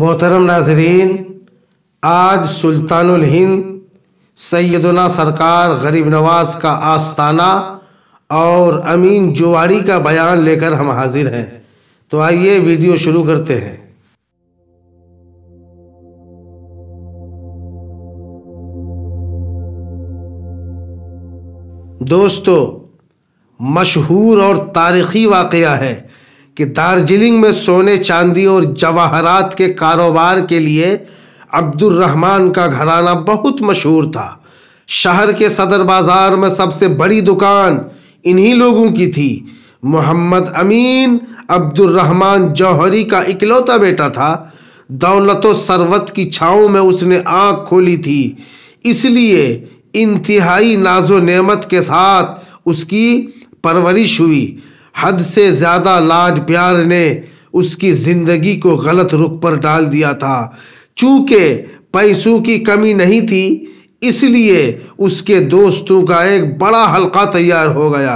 मोहतरम नाजरीन आज सुल्तानुल हिंद सैदुना सरकार गरीब नवाज का आस्ताना और अमीन जुवाड़ी का बयान लेकर हम हाजिर हैं तो आइए वीडियो शुरू करते हैं दोस्तों मशहूर और तारीखी वाक़ है कि दार्जिलिंग में सोने चांदी और जवाहरात के कारोबार के लिए अब्दुल रहमान का घराना बहुत मशहूर था शहर के सदर बाज़ार में सबसे बड़ी दुकान इन्हीं लोगों की थी मोहम्मद अमीन अब्दुल रहमान जौहरी का इकलौता बेटा था दौलत सरवत की छाओं में उसने आँख खोली थी इसलिए इंतहाई नाजो नेमत के साथ उसकी परवरिश हुई हद से ज़्यादा लाड प्यार ने उसकी ज़िंदगी को गलत रुख पर डाल दिया था चूँकि पैसों की कमी नहीं थी इसलिए उसके दोस्तों का एक बड़ा हलका तैयार हो गया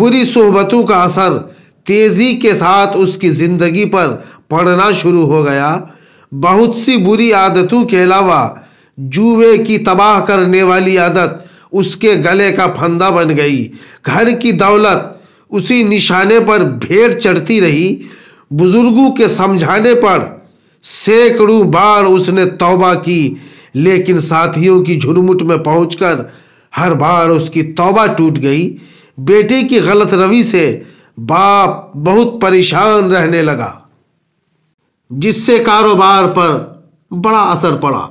बुरी सोहबतों का असर तेज़ी के साथ उसकी ज़िंदगी पर पड़ना शुरू हो गया बहुत सी बुरी आदतों के अलावा जुए की तबाह करने वाली आदत उसके गले का फंदा बन गई घर की दौलत उसी निशाने पर भेड़ चढ़ती रही बुजुर्गों के समझाने पर सैकड़ों बार उसने तौबा की लेकिन साथियों की झुरमुट में पहुंचकर हर बार उसकी तौबा टूट गई बेटे की गलत रवि से बाप बहुत परेशान रहने लगा जिससे कारोबार पर बड़ा असर पड़ा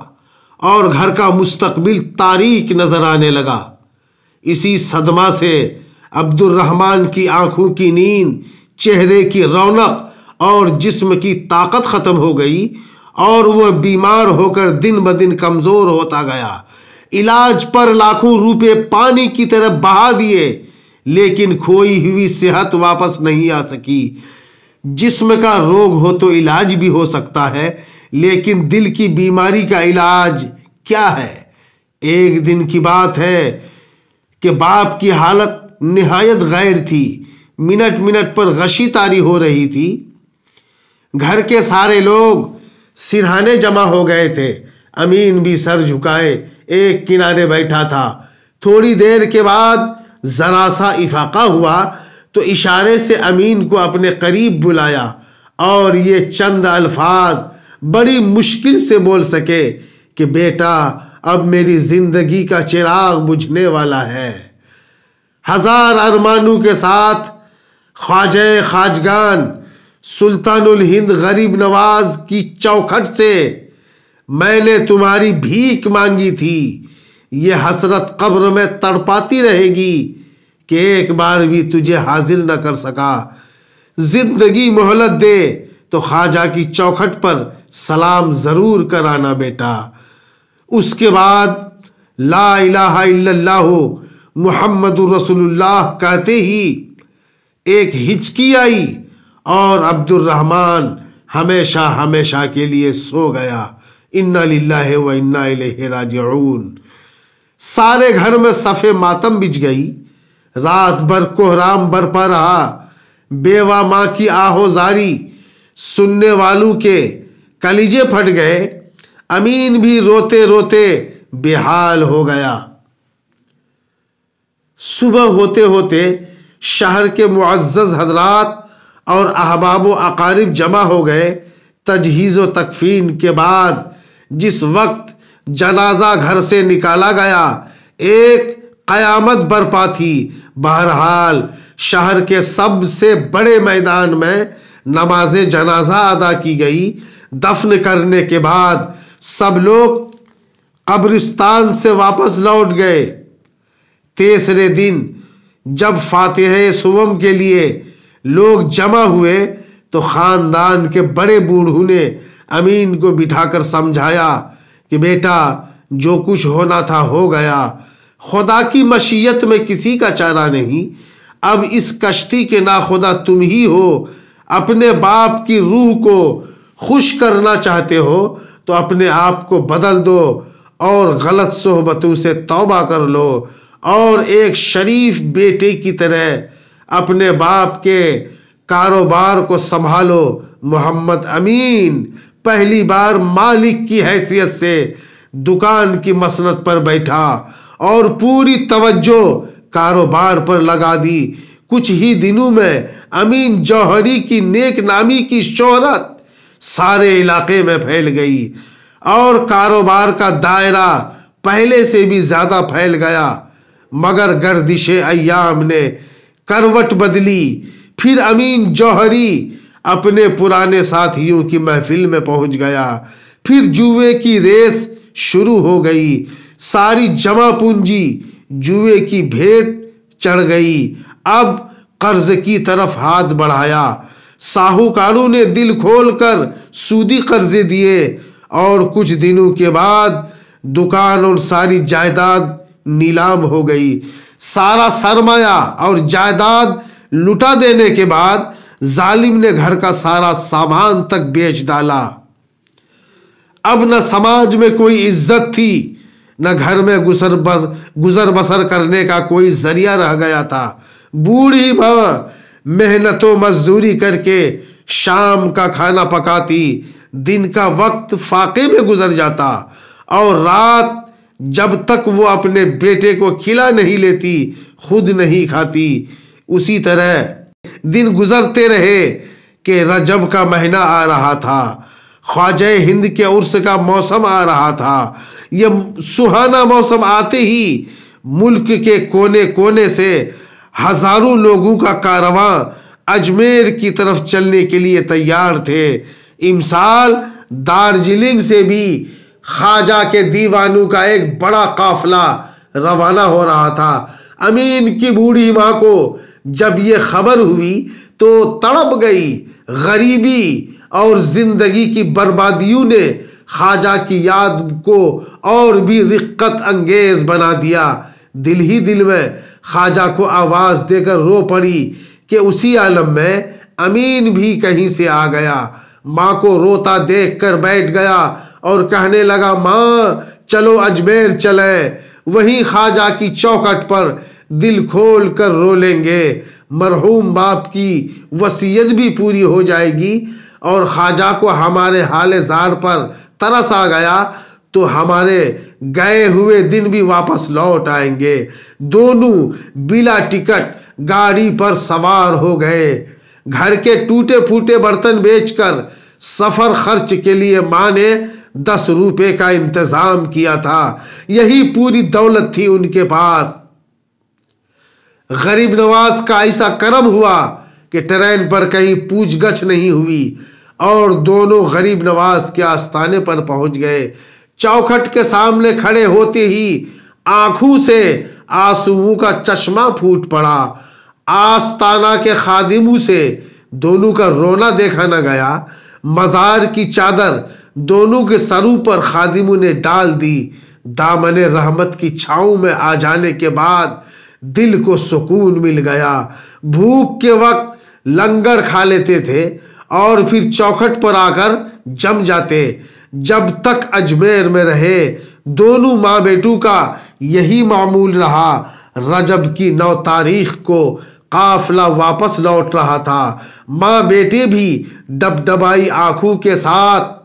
और घर का मुस्तकबिल तारीख नजर आने लगा इसी सदमा से अब्दुलरहमान की आंखों की नींद चेहरे की रौनक और जिस्म की ताकत ख़त्म हो गई और वह बीमार होकर दिन ब दिन कमज़ोर होता गया इलाज पर लाखों रुपए पानी की तरह बहा दिए लेकिन खोई हुई सेहत वापस नहीं आ सकी जिस्म का रोग हो तो इलाज भी हो सकता है लेकिन दिल की बीमारी का इलाज क्या है एक दिन की बात है कि बाप की हालत नहायत गैर थी मिनट मिनट पर गशी तारी हो रही थी घर के सारे लोग सिरहाने जमा हो गए थे अमीन भी सर झुकाए एक किनारे बैठा था थोड़ी देर के बाद ज़रा सा इफाका हुआ तो इशारे से अमीन को अपने करीब बुलाया और ये चंद अल्फाज बड़ी मुश्किल से बोल सके कि बेटा अब मेरी ज़िंदगी का चिराग बुझने वाला है हजार अरमानों के साथ ख्वाज खाजगान सुल्तानुल हिंद गरीब नवाज की चौखट से मैंने तुम्हारी भीख मांगी थी ये हसरत कब्र में तड़पाती रहेगी कि एक बार भी तुझे हाजिर न कर सका जिंदगी मोहलत दे तो ख्वाजा की चौखट पर सलाम ज़रूर कराना बेटा उसके बाद ला इलाहा इल्लल्लाहु मोहम्मद रसोल्ला कहते ही एक हिचकी आई और अब्दुलरहमान हमेशा हमेशा के लिए सो गया इन्ना लिल्ला व इन्ना लेराज सारे घर में सफ़े मातम बिछ गई रात भर कोहराम बरपा रहा बेवा माँ की आहोजारी सुनने वालों के कलीजे फट गए अमीन भी रोते रोते बेहाल हो गया सुबह होते होते शहर के मुआज़ हजरात और अहबाब अकारीब जमा हो गए तजहीज़ व तकफीन के बाद जिस वक्त जनाजा घर से निकाला गया एक क़यामत बरपा थी बहरहाल शहर के सबसे बड़े मैदान में नमाज जनाजा अदा की गई दफन करने के बाद सब लोग कब्रिस्तान से वापस लौट गए तीसरे दिन जब फातह सुबम के लिए लोग जमा हुए तो ख़ानदान के बड़े बूढ़ों ने अमीन को बिठाकर समझाया कि बेटा जो कुछ होना था हो गया खुदा की मशीयत में किसी का चारा नहीं अब इस कश्ती के ना खुदा तुम ही हो अपने बाप की रूह को खुश करना चाहते हो तो अपने आप को बदल दो और गलत सोहबतों से तौबा कर लो और एक शरीफ बेटे की तरह अपने बाप के कारोबार को संभालो मोहम्मद अमीन पहली बार मालिक की हैसियत से दुकान की मसनत पर बैठा और पूरी तवज्जो कारोबार पर लगा दी कुछ ही दिनों में अमीन जौहरी की नेक नामी की शोहरत सारे इलाके में फैल गई और कारोबार का दायरा पहले से भी ज़्यादा फैल गया मगर गर्दिश अयाम ने करवट बदली फिर अमीन जौहरी अपने पुराने साथियों की महफिल में पहुंच गया फिर जुए की रेस शुरू हो गई सारी जमा पूंजी जुए की भेंट चढ़ गई अब कर्ज की तरफ हाथ बढ़ाया साहूकारों ने दिल खोलकर सूदी कर्जे दिए और कुछ दिनों के बाद दुकान और सारी जायदाद नीलाम हो गई सारा सरमाया और जायदाद लुटा देने के बाद जालिम ने घर का सारा सामान तक बेच डाला अब न समाज में कोई इज्जत थी न घर में गुजर बस गुजर बसर करने का कोई जरिया रह गया था बूढ़ी माँ मेहनत मजदूरी करके शाम का खाना पकाती दिन का वक्त फाके में गुजर जाता और रात जब तक वो अपने बेटे को खिला नहीं लेती खुद नहीं खाती उसी तरह दिन गुजरते रहे कि रजब का महीना आ रहा था ख्वाज हिंद के उर्स का मौसम आ रहा था यह सुहाना मौसम आते ही मुल्क के कोने कोने से हजारों लोगों का कारवां अजमेर की तरफ चलने के लिए तैयार थे इमसाल दार्जिलिंग से भी ख्वाजा के दीवानों का एक बड़ा काफिला रवाना हो रहा था अमीन की बूढ़ी माँ को जब ये खबर हुई तो तड़प गई गरीबी और ज़िंदगी की बर्बादियों ने ख्वाजा की याद को और भी रिक्कत अंगेज बना दिया दिल ही दिल में ख्वाजा को आवाज़ देकर रो पड़ी कि उसी आलम में अमीन भी कहीं से आ गया माँ को रोता देख कर बैठ गया और कहने लगा माँ चलो अजमेर चले वहीं खाजा की चौकट पर दिल खोल कर रो लेंगे मरहूम बाप की वसीयत भी पूरी हो जाएगी और ख्वाजा को हमारे हाल जार पर तरस आ गया तो हमारे गए हुए दिन भी वापस लौट आएंगे दोनों बिला टिकट गाड़ी पर सवार हो गए घर के टूटे फूटे बर्तन बेचकर सफ़र खर्च के लिए माँ ने दस रुपए का इंतजाम किया था यही पूरी दौलत थी उनके पास गरीब नवाज का ऐसा कर्म हुआ कि ट्रेन पर कहीं पूछ गछ नहीं हुई और दोनों गरीब नवाज के आस्थाने पर पहुंच गए चौखट के सामने खड़े होते ही आंखों से आंसुओं का चश्मा फूट पड़ा आस्ताना के खादिमों से दोनों का रोना देखा न गया मज़ार की चादर दोनों के सरों पर खादिम ने डाल दी दामन रहमत की छाव में आ जाने के बाद दिल को सुकून मिल गया भूख के वक्त लंगर खा लेते थे और फिर चौखट पर आकर जम जाते जब तक अजमेर में रहे दोनों माँ बेटू का यही मामूल रहा रजब की नौ तारीख को काफला वापस लौट रहा था माँ बेटे भी डबडबाई आंखों के साथ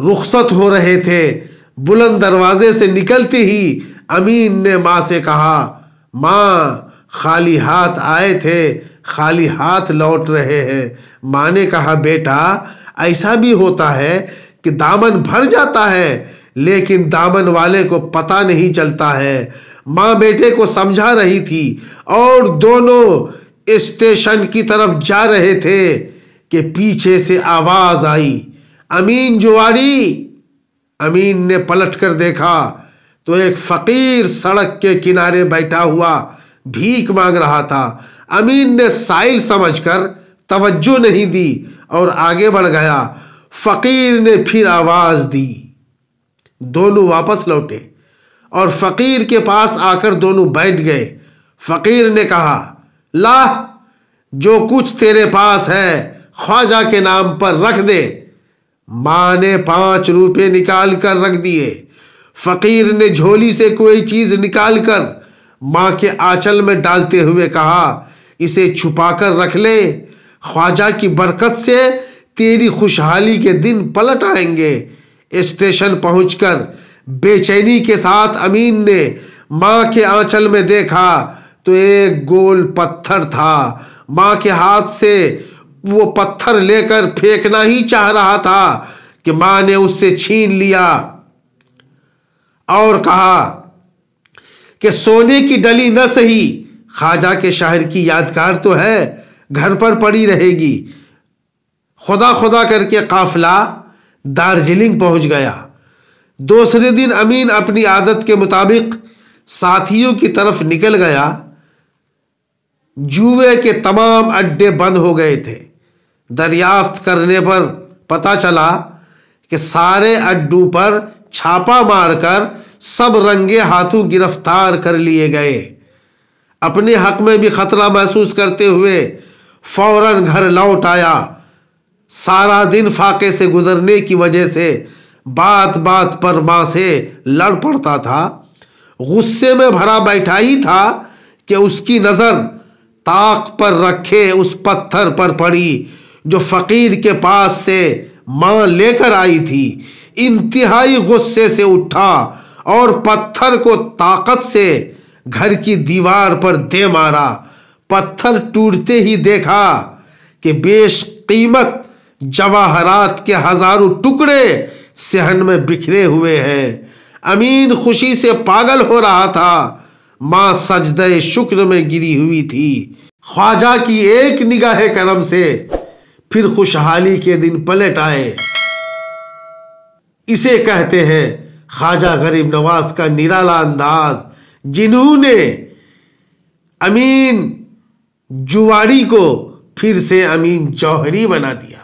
रुखसत हो रहे थे बुलंद दरवाजे से निकलते ही अमीन ने माँ से कहा माँ खाली हाथ आए थे खाली हाथ लौट रहे हैं माँ ने कहा बेटा ऐसा भी होता है कि दामन भर जाता है लेकिन दामन वाले को पता नहीं चलता है माँ बेटे को समझा रही थी और दोनों स्टेशन की तरफ जा रहे थे कि पीछे से आवाज़ आई अमीन जुआरी अमीन ने पलट कर देखा तो एक फकीर सड़क के किनारे बैठा हुआ भीख मांग रहा था अमीन ने साइल समझकर तवज्जो नहीं दी और आगे बढ़ गया फकीर ने फिर आवाज दी दोनों वापस लौटे और फकीर के पास आकर दोनों बैठ गए फकीर ने कहा लाह जो कुछ तेरे पास है ख्वाजा के नाम पर रख दे माँ ने पांच रुपये निकाल कर रख दिए फकीर ने झोली से कोई चीज निकाल कर माँ के आंचल में डालते हुए कहा इसे छुपा कर रख ले ख्वाजा की बरकत से तेरी खुशहाली के दिन पलट आएंगे स्टेशन पहुंचकर बेचैनी के साथ अमीन ने माँ के आंचल में देखा तो एक गोल पत्थर था माँ के हाथ से वो पत्थर लेकर फेंकना ही चाह रहा था कि मां ने उससे छीन लिया और कहा कि सोने की डली न सही खाजा के शहर की यादगार तो है घर पर पड़ी रहेगी खुदा खुदा करके काफिला दार्जिलिंग पहुंच गया दूसरे दिन अमीन अपनी आदत के मुताबिक साथियों की तरफ निकल गया जुए के तमाम अड्डे बंद हो गए थे दरियाफ्त करने पर पता चला कि सारे अड्डू पर छापा मारकर सब रंगे हाथों गिरफ्तार कर लिए गए अपने हक में भी खतरा महसूस करते हुए फौरन घर लौट आया सारा दिन फाके से गुजरने की वजह से बात बात पर माँ से लड़ पड़ता था गुस्से में भरा बैठा ही था कि उसकी नज़र ताक पर रखे उस पत्थर पर पड़ी जो फ़कीर के पास से माँ लेकर आई थी इंतहाई गुस्से से उठा और पत्थर को ताकत से घर की दीवार पर दे मारा पत्थर टूटते ही देखा कि बेश कीमत जवाहरात के हजारों टुकड़े सहन में बिखरे हुए हैं अमीन खुशी से पागल हो रहा था माँ सजदे शुक्र में गिरी हुई थी ख्वाजा की एक निगाह करम से फिर खुशहाली के दिन पलट आए इसे कहते हैं ख्वाजा गरीब नवाज का निराला अंदाज जिन्होंने अमीन जुवारी को फिर से अमीन जौहरी बना दिया